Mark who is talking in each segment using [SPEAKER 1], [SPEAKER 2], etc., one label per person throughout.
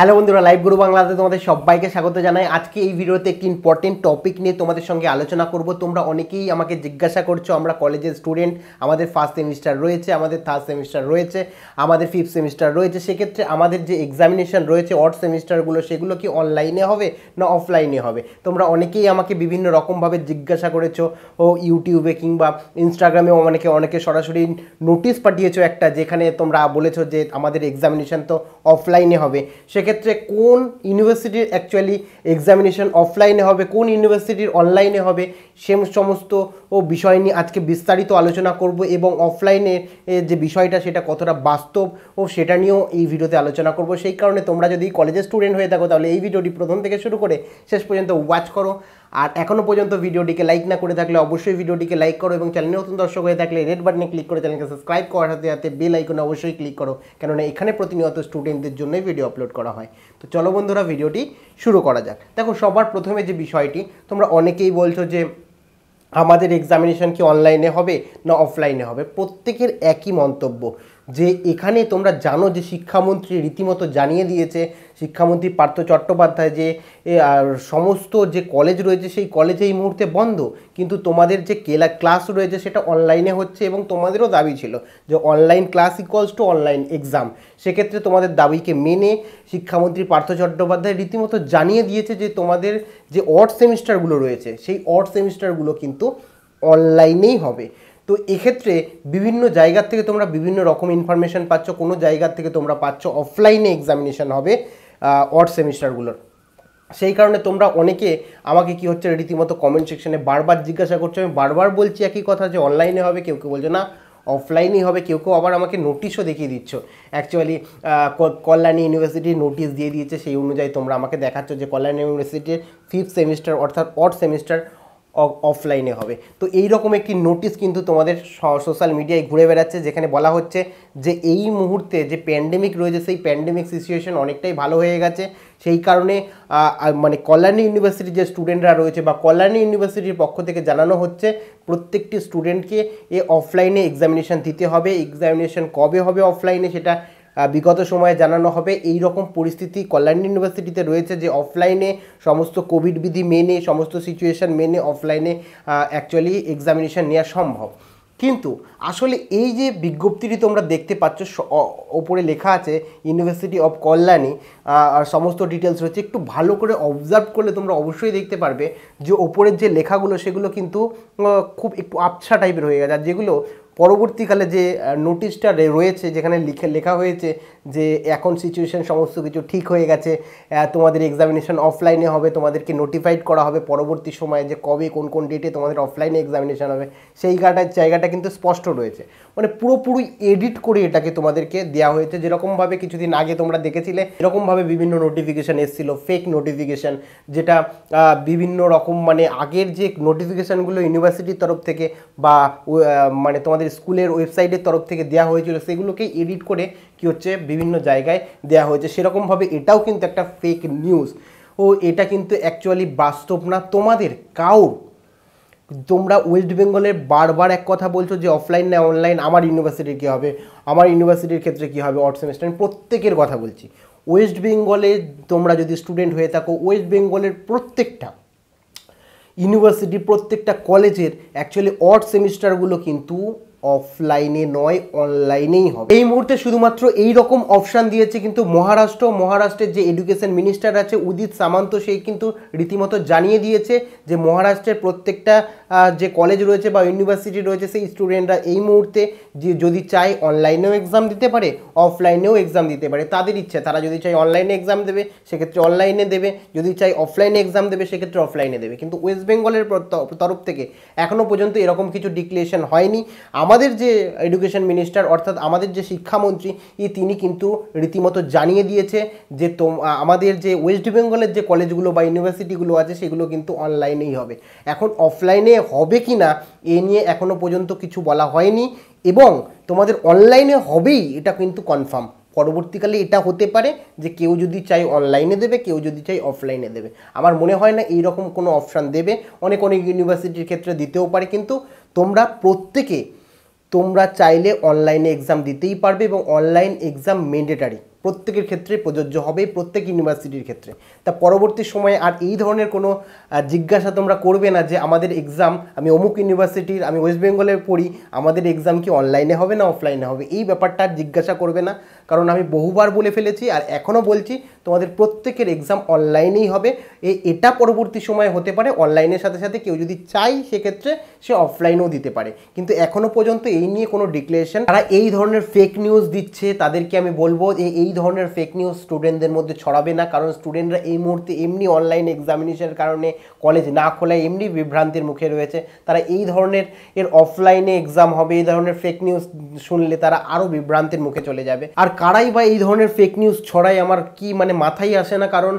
[SPEAKER 1] hello বন্ধুরা live গুরু বাংলাতে তোমাদের সবাইকে স্বাগত জানাই আজকে এই ভিডিওতে একটি ইম্পর্টেন্ট টপিক নিয়ে তোমাদের সঙ্গে আলোচনা করব তোমরা অনেকেই আমাকে জিজ্ঞাসা করছো আমরা কলেজের স্টুডেন্ট আমাদের ফার্স্ট সেমিস্টার রয়েছে আমাদের থার্ড সেমিস্টার রয়েছে আমাদের ফিফথ সেমিস্টার রয়েছে সেক্ষেত্রে আমাদের যে এক্সামিনেশন রয়েছে অর্ড সেমিস্টারগুলো সেগুলো কি অনলাইনে হবে না অফলাইনে হবে তোমরা অনেকেই আমাকে বিভিন্ন রকমভাবে জিজ্ঞাসা করেছো ও ইউটিউবে কিংবা ইনস্টাগ্রামেও অনেকে অনেকে সরাসরি নোটিশ পাঠিয়েছো একটা যেখানে তোমরা বলেছো যে আমাদের এক্সামিনেশান তো অফলাইনে হবে সে সেক্ষেত্রে কোন ইউনিভার্সিটির অ্যাকচুয়ালি এক্সামিনেশন অফলাইনে হবে কোন ইউনিভার্সিটির অনলাইনে হবে সে সমস্ত ও বিষয় নিয়ে আজকে বিস্তারিত আলোচনা করব এবং অফলাইনে যে বিষয়টা সেটা কতটা বাস্তব ও সেটা নিয়েও এই ভিডিওতে আলোচনা করব সেই কারণে তোমরা যদি কলেজের স্টুডেন্ট হয়ে থাকো তাহলে এই ভিডিওটি প্রথম থেকে শুরু করে শেষ পর্যন্ত ওয়াচ করো আর এখনও পর্যন্ত ভিডিওটিকে লাইক না করে থাকলে অবশ্যই ভিডিওটিকে লাইক করো এবং চ্যানেলে নতুন দর্শক হয়ে থাকলে রেড বাটনে ক্লিক করে চ্যানেলকে সাবস্ক্রাইব করার সাথে সাথে বেল আইকনে অবশ্যই ক্লিক করো কেননা এখানে প্রতিনিয়ত স্টুডেন্টদের জন্যই ভিডিও আপলোড করা হয় তো চলো বন্ধুরা ভিডিওটি শুরু করা যাক দেখো সবার প্রথমে যে বিষয়টি তোমরা অনেকেই বলছো যে আমাদের এক্সামিনেশন কি অনলাইনে হবে না অফলাইনে হবে প্রত্যেকের একই মন্তব্য যে এখানে তোমরা জানো যে শিক্ষামন্ত্রী রীতিমতো জানিয়ে দিয়েছে শিক্ষামন্ত্রী পার্থ চট্টোপাধ্যায় যে সমস্ত যে কলেজ রয়েছে সেই কলেজে এই মুহূর্তে বন্ধ কিন্তু তোমাদের যে কেলা ক্লাস রয়েছে সেটা অনলাইনে হচ্ছে এবং তোমাদেরও দাবি ছিল যে online class equals to online exam সেক্ষেত্রে তোমাদের দাবিকে মেনে শিক্ষামন্ত্রী পার্থ চট্টোপাধ্যায় রীতিমতো জানিয়ে দিয়েছে যে তোমাদের যে অড সেমিস্টারগুলো রয়েছে সেই অড সেমিস্টারগুলো কিন্তু অনলাইনেই হবে তো এক্ষেত্রে বিভিন্ন জায়গার থেকে তোমরা বিভিন্ন রকম ইনফরমেশান পাচ্ছ কোনো জায়গার থেকে তোমরা পাচ্ছ অফলাইনে এক্সামিনেশান হবে অড সেমিস্টারগুলোর সেই কারণে তোমরা অনেকে আমাকে কি হচ্ছে রীতিমতো কমেন্ট সেকশনে বারবার জিজ্ঞাসা করছো আমি বারবার বলছি একই কথা যে অনলাইনে হবে কেউ কেউ বলছো না অফলাইনেই হবে কেউ কেউ আবার আমাকে নোটিশও দেখিয়ে দিচ্ছ অ্যাকচুয়ালি কল্যাণী ইউনিভার্সিটির নোটিশ দিয়ে দিয়েছে সেই অনুযায়ী তোমরা আমাকে দেখাচ্ছ যে কল্যাণী ইউনিভার্সিটির ফিফথ সেমিস্টার অর্থাৎ অড সেমিস্টার অফলাইনে হবে তো এই রকম একটি নোটিস কিন্তু তোমাদের সোশ্যাল মিডিয়ায় ঘুরে বেড়াচ্ছে যেখানে বলা হচ্ছে যে এই মুহূর্তে যে প্যান্ডেমিক রয়েছে সেই প্যান্ডেমিক সিচুয়েশন অনেকটাই ভালো হয়ে গেছে সেই কারণে মানে কল্যাণী ইউনিভার্সিটির যে স্টুডেন্টরা রয়েছে বা কল্যাণী ইউনিভার্সিটির পক্ষ থেকে জানানো হচ্ছে প্রত্যেকটি স্টুডেন্টকে এ অফলাইনে এক্সামিনেশান দিতে হবে এক্সামিনেশান কবে হবে অফলাইনে সেটা বিগত সময়ে জানানো হবে এই রকম পরিস্থিতি কল্যাণ ইউনিভার্সিটিতে রয়েছে যে অফলাইনে সমস্ত কোভিড বিধি মেনে সমস্ত সিচুয়েশান মেনে অফলাইনে অ্যাকচুয়ালি এক্সামিনেশান নেওয়া সম্ভব কিন্তু আসলে এই যে বিজ্ঞপ্তিটি তোমরা দেখতে পাচ্ছ ওপরে লেখা আছে ইউনিভার্সিটি অফ কল্যাণী আর সমস্ত ডিটেলস রয়েছে একটু ভালো করে অবজার্ভ করলে তোমরা অবশ্যই দেখতে পারবে যে ওপরের যে লেখাগুলো সেগুলো কিন্তু খুব একটু আবছা টাইপের হয়ে গেছে আর যেগুলো পরবর্তীকালে যে নোটিশটা রয়েছে যেখানে লিখে লেখা হয়েছে যে এখন সিচুয়েশান সমস্ত কিছু ঠিক হয়ে গেছে তোমাদের এক্সামিনেশান অফলাইনে হবে তোমাদেরকে নোটিফাইড করা হবে পরবর্তী সময়ে যে কবে কোন কোন ডেটে তোমাদের অফলাইনে এক্সামিনেশান হবে সেই কাটার জায়গাটা কিন্তু স্পষ্ট রয়েছে মানে পুরোপুরি এডিট করে এটাকে তোমাদেরকে দেওয়া হয়েছে যেরকমভাবে কিছুদিন আগে তোমরা দেখেছিলে এরকমভাবে বিভিন্ন নোটিফিকেশান এসেছিলো ফেক নোটিফিকেশান যেটা বিভিন্ন রকম মানে আগের যে নোটিফিকেশানগুলো ইউনিভার্সিটির তরফ থেকে বা মানে তোমাদের স্কুলের ওয়েবসাইটের তরফ থেকে দেওয়া হয়েছিল সেগুলোকে এডিট করে কি হচ্ছে বিভিন্ন জায়গায় দেওয়া হয়েছে সেরকমভাবে এটাও কিন্তু একটা ফেক নিউজ ও এটা কিন্তু অ্যাকচুয়ালি বাস্তব না তোমাদের কাউ তোমরা ওয়েস্ট বেঙ্গলের বারবার এক কথা বলছো যে অফলাইন না অনলাইন আমার ইউনিভার্সিটির কী হবে আমার ইউনিভার্সিটির ক্ষেত্রে কী হবে অর্থ সেমিস্টার আমি প্রত্যেকের কথা বলছি ওয়েস্ট বেঙ্গলে তোমরা যদি স্টুডেন্ট হয়ে থাকো ওয়েস্ট বেঙ্গলের প্রত্যেকটা ইউনিভার্সিটি প্রত্যেকটা কলেজের অ্যাকচুয়ালি অর্থ সেমিস্টারগুলো কিন্তু অফলাইনে নয় অনলাইনেই হবে এই মুহূর্তে শুধুমাত্র এই রকম অপশান দিয়েছে কিন্তু মহারাষ্ট্র মহারাষ্ট্রের যে এডুকেশন মিনিস্টার আছে উদিত সামন্ত সেই কিন্তু রীতিমতো জানিয়ে দিয়েছে যে মহারাষ্ট্রের প্রত্যেকটা যে কলেজ রয়েছে বা ইউনিভার্সিটি রয়েছে সেই স্টুডেন্টরা এই মুহূর্তে যে যদি চায় অনলাইনেও এক্সাম দিতে পারে অফলাইনেও এক্সাম দিতে পারে তাদের ইচ্ছা তারা যদি চায় অনলাইনে এক্সাম দেবে সেক্ষেত্রে অনলাইনে দেবে যদি চায় অফলাইনে এক্সাম দেবে সেক্ষেত্রে অফলাইনে দেবে কিন্তু ওয়েস্ট বেঙ্গলের তরফ থেকে এখনও পর্যন্ত এরকম কিছু ডিক্লেরেশন হয়নি আমাদের যে এডুকেশন মিনিস্টার অর্থাৎ আমাদের যে শিক্ষামন্ত্রী ই তিনি কিন্তু রীতিমতো জানিয়ে দিয়েছে যে আমাদের যে ওয়েস্ট বেঙ্গলের যে কলেজগুলো বা ইউনিভার্সিটিগুলো আছে সেগুলো কিন্তু অনলাইনেই হবে এখন অফলাইনে হবে কি না এ নিয়ে এখনও পর্যন্ত কিছু বলা হয়নি এবং তোমাদের অনলাইনে হবেই এটা কিন্তু কনফার্ম পরবর্তীকালে এটা হতে পারে যে কেউ যদি চাই অনলাইনে দেবে কেউ যদি চাই অফলাইনে দেবে আমার মনে হয় না এইরকম কোনো অপশান দেবে অনেক অনেক ইউনিভার্সিটির ক্ষেত্রে দিতেও পারে কিন্তু তোমরা প্রত্যেকে তোমরা চাইলে অনলাইনে এক্সাম দিতেই পারবে এবং অনলাইন এক্সাম ম্যান্ডেটারি প্রত্যেকের ক্ষেত্রে প্রযোজ্য হবে প্রত্যেক ইউনিভার্সিটির ক্ষেত্রে তা পরবর্তী সময়ে আর এই ধরনের কোনো জিজ্ঞাসা তোমরা করবে না যে আমাদের এক্সাম আমি অমুক ইউনিভার্সিটির আমি ওয়েস্ট বেঙ্গলে পড়ি আমাদের এক্সাম কি অনলাইনে হবে না অফলাইনে হবে এই ব্যাপারটা আর জিজ্ঞাসা করবে না কারণ আমি বহুবার বলে ফেলেছি আর এখনও বলছি তোমাদের প্রত্যেকের এক্সাম অনলাইনেই হবে এ এটা পরবর্তী সময়ে হতে পারে অনলাইনের সাথে সাথে কেউ যদি চাই সেক্ষেত্রে সে অফলাইনেও দিতে পারে কিন্তু এখনও পর্যন্ত এই নিয়ে কোনো ডিক্লারেশন তারা এই ধরনের ফেক নিউজ দিচ্ছে তাদেরকে আমি বলবো যে এই ধরনের ফেক নিউজ স্টুডেন্টদের মধ্যে ছড়াবে না কারণ স্টুডেন্টরা এই মুহূর্তে এমনি অনলাইন এক্সামিনেশনের কারণে কলেজ না খোলায় এমনি বিভ্রান্তির মুখে রয়েছে তারা এই ধরনের এর অফলাইনে এক্সাম হবে এই ধরনের ফেক নিউজ শুনলে তারা আরও বিভ্রান্তির মুখে চলে যাবে আর কারাই বা এই ধরনের ফেক নিউজ ছড়ায় আমার কি মানে মাথায় আসে না কারণ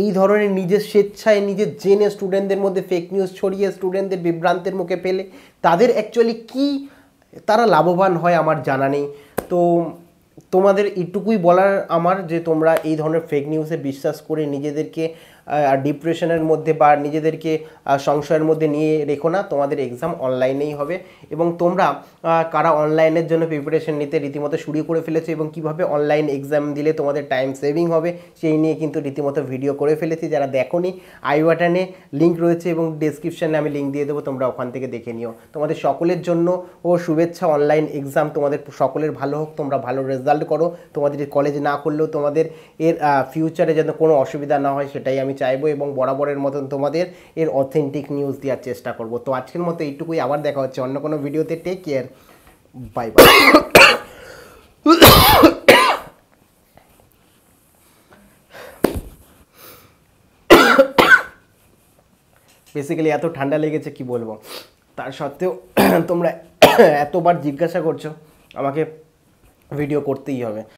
[SPEAKER 1] এই ধরনের নিজের স্বেচ্ছায় নিজের জেনে স্টুডেন্টদের মধ্যে ফেক নিউজ ছড়িয়ে স্টুডেন্টদের বিভ্রান্তের মুখে ফেলে তাদের অ্যাকচুয়ালি কি তারা লাভবান হয় আমার জানা নেই তো তোমাদের এটুকুই বলার আমার যে তোমরা এই ধরনের ফেক নিউজে বিশ্বাস করে নিজেদেরকে ডিপ্রেশনের মধ্যে বা নিজেদেরকে সংশয়ের মধ্যে নিয়ে রেখো না তোমাদের এক্সাম অনলাইনেই হবে এবং তোমরা কারা অনলাইনের জন্য প্রিপারেশন নিতে রীতিমতো শুরু করে ফেলেছো এবং কিভাবে অনলাইন এক্সাম দিলে তোমাদের টাইম সেভিং হবে সেই নিয়ে কিন্তু রীতিমতো ভিডিও করে ফেলেছি যারা দেখোনি আই বাটনে লিঙ্ক রয়েছে এবং ডেসক্রিপশানে আমি লিঙ্ক দিয়ে দেবো তোমরা ওখান থেকে দেখে নিও তোমাদের সকলের জন্য ও শুভেচ্ছা অনলাইন এক্সাম তোমাদের সকলের ভালো হোক তোমরা ভালো রেজাল্ট করো তোমাদের কলেজ না করলেও তোমাদের এর ফিউচারে যেন কোনো অসুবিধা না হয় সেটাই আমি চাইবো এবং বরাবরের মতন তোমাদের এর অথেন্টিক নিউজ দেওয়ার চেষ্টা করব তো আজকের মতো এইটুকুই আবার দেখা হচ্ছে অন্য কোনো ভিডিওতে take care bye bye basically এত ঠান্ডা লেগেছে কি বলবো তার সত্ত্বেও তোমরা এতবার জিজ্ঞাসা করছো আমাকে ভিডিও করতেই হবে